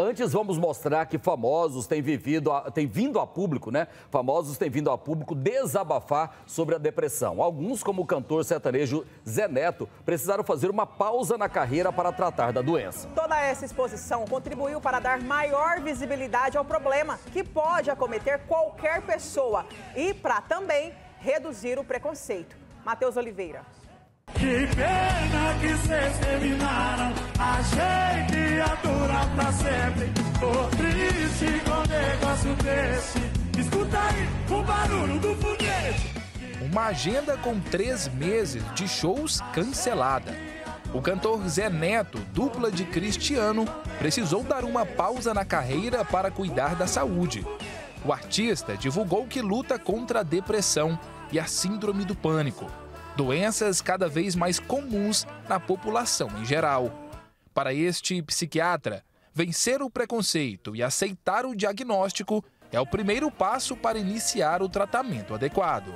Antes vamos mostrar que famosos têm vivido, a, têm vindo a público, né? Famosos têm vindo a público desabafar sobre a depressão. Alguns, como o cantor sertanejo Zé Neto, precisaram fazer uma pausa na carreira para tratar da doença. Toda essa exposição contribuiu para dar maior visibilidade ao problema, que pode acometer qualquer pessoa e para também reduzir o preconceito. Matheus Oliveira. Que pena que vocês terminaram, a gente adorava. uma agenda com três meses de shows cancelada. O cantor Zé Neto, dupla de Cristiano, precisou dar uma pausa na carreira para cuidar da saúde. O artista divulgou que luta contra a depressão e a síndrome do pânico, doenças cada vez mais comuns na população em geral. Para este psiquiatra, vencer o preconceito e aceitar o diagnóstico é o primeiro passo para iniciar o tratamento adequado.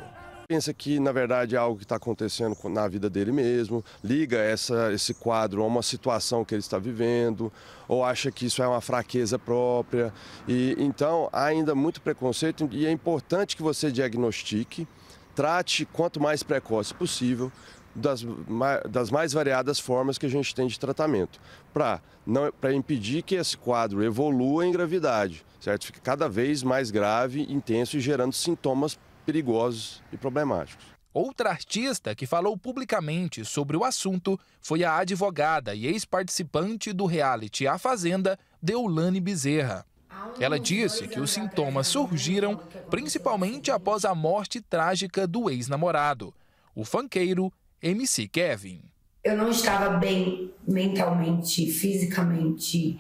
Pensa que, na verdade, é algo que está acontecendo na vida dele mesmo, liga essa, esse quadro a uma situação que ele está vivendo, ou acha que isso é uma fraqueza própria. E Então, há ainda muito preconceito e é importante que você diagnostique, trate quanto mais precoce possível, das, das mais variadas formas que a gente tem de tratamento, para impedir que esse quadro evolua em gravidade, certo? Fique cada vez mais grave, intenso e gerando sintomas perigosos e problemáticos. Outra artista que falou publicamente sobre o assunto foi a advogada e ex-participante do reality A Fazenda, Deulane Bezerra. Ela disse que os sintomas surgiram principalmente após a morte trágica do ex-namorado, o fanqueiro MC Kevin. Eu não estava bem mentalmente, fisicamente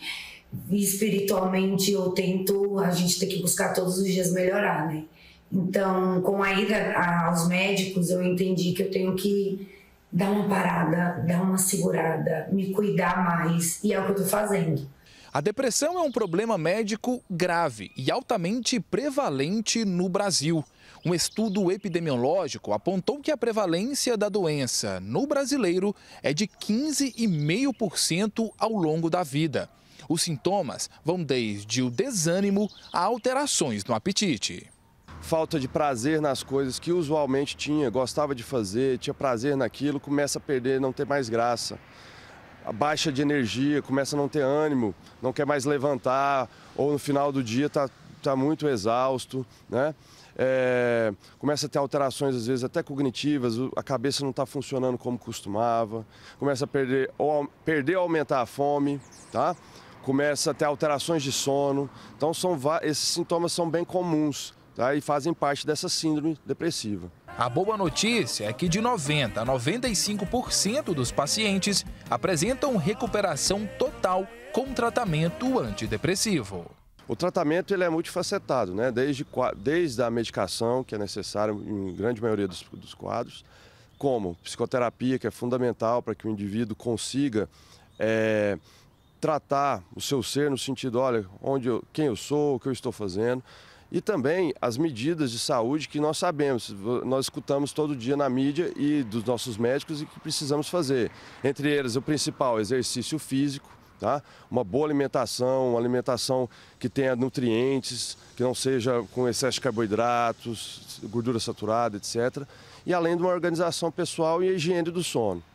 e espiritualmente. Eu tento, a gente tem que buscar todos os dias melhorar, né? Então, com a ida aos médicos, eu entendi que eu tenho que dar uma parada, dar uma segurada, me cuidar mais, e é o que eu estou fazendo. A depressão é um problema médico grave e altamente prevalente no Brasil. Um estudo epidemiológico apontou que a prevalência da doença no brasileiro é de 15,5% ao longo da vida. Os sintomas vão desde o desânimo a alterações no apetite falta de prazer nas coisas que usualmente tinha, gostava de fazer, tinha prazer naquilo, começa a perder, não ter mais graça. A baixa de energia, começa a não ter ânimo, não quer mais levantar, ou no final do dia está tá muito exausto, né? É, começa a ter alterações, às vezes, até cognitivas, a cabeça não está funcionando como costumava, começa a perder ou, perder ou aumentar a fome, tá? Começa a ter alterações de sono. Então, são, esses sintomas são bem comuns tá? e fazem parte dessa síndrome depressiva. A boa notícia é que de 90% a 95% dos pacientes apresentam recuperação total com tratamento antidepressivo. O tratamento ele é multifacetado, né? desde, desde a medicação, que é necessária em grande maioria dos, dos quadros, como psicoterapia, que é fundamental para que o indivíduo consiga é, tratar o seu ser no sentido, olha, onde eu, quem eu sou, o que eu estou fazendo e também as medidas de saúde que nós sabemos, nós escutamos todo dia na mídia e dos nossos médicos e que precisamos fazer. Entre eles, o principal, exercício físico, tá? uma boa alimentação, uma alimentação que tenha nutrientes, que não seja com excesso de carboidratos, gordura saturada, etc. E além de uma organização pessoal e a higiene do sono.